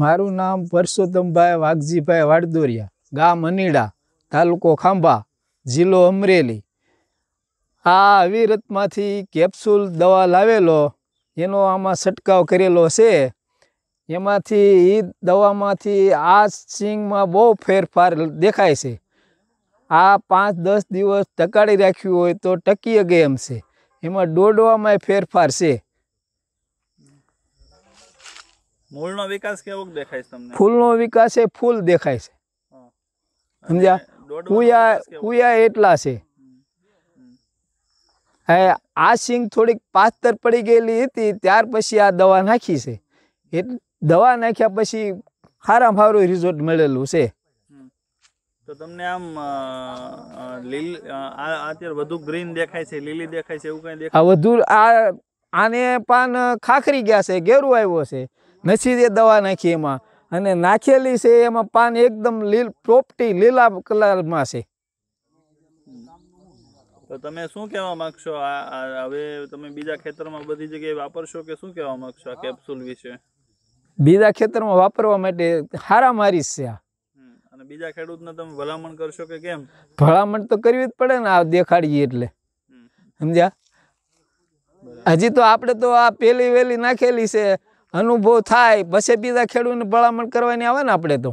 મારું નામ પરસોત્તમભાઈ વાઘજીભાઈ વાડદોરિયા ગામ અનીડા તાલુકો ખાંભા જિલ્લો અમરેલી આ અવિરતમાંથી કેપ્સ્યુલ દવા લાવેલો એનો આમાં છંટકાવ કરેલો છે એમાંથી એ દવામાંથી આ સિંગમાં બહુ ફેરફાર દેખાય છે આ પાંચ દસ દિવસ ટકાડી રાખ્યું હોય તો ટકી ગઈ એમ છે એમાં દોડવામાં ફેરફાર છે મૂળનો વિકાસ કેવો દેખાય તમને ફૂલનો વિકાસ એ ફૂલ દેખાય છે સમજ્યા કુયા કુયા એટલા છે આ સિંગ થોડીક પાસ્તર પડી ગયેલી હતી ત્યાર પછી આ દવા નાખી છે એટલે દવા નાખ્યા પછી સારા સારું રિઝોર્ટ મળેલું છે તો તમને આમ લીલ અત્યારે વધુ ગ્રીન દેખાય છે લીલી દેખાય છે એવું કઈ દેખાય વધુ આ આને પાન ખાખરી ગયા છે ઘેરું આવ્યો છે નસીરે દવા નાખી એમાં અને નાખેલી છે એમાં પાન એકદમ લીલ પ્રોપટી લીલા કલરમાં છે તો તમે શું કહેવા માગશો આ હવે તમે બીજા ખેતરમાં બધી જગ્યાએ વાપરશો કે શું કહેવા માંગશો આ કેપ્સ્યુલ વિશે બીજા ખેતરમાં વાપરવા માટે હારા મારી છે આ અને બીજા ખેડૂતને તમે ભલામણ કરશો કે કેમ ભલામણ તો કરવી જ પડે ને આ દેખાડીએ એટલે સમજ્યા હજી તો આપણે તો આ પેલી વેલી નાખેલી છે અનુભવ થાય પછી બીજા ખેડૂતને ભલામણ કરવાની આવે ને આપણે તો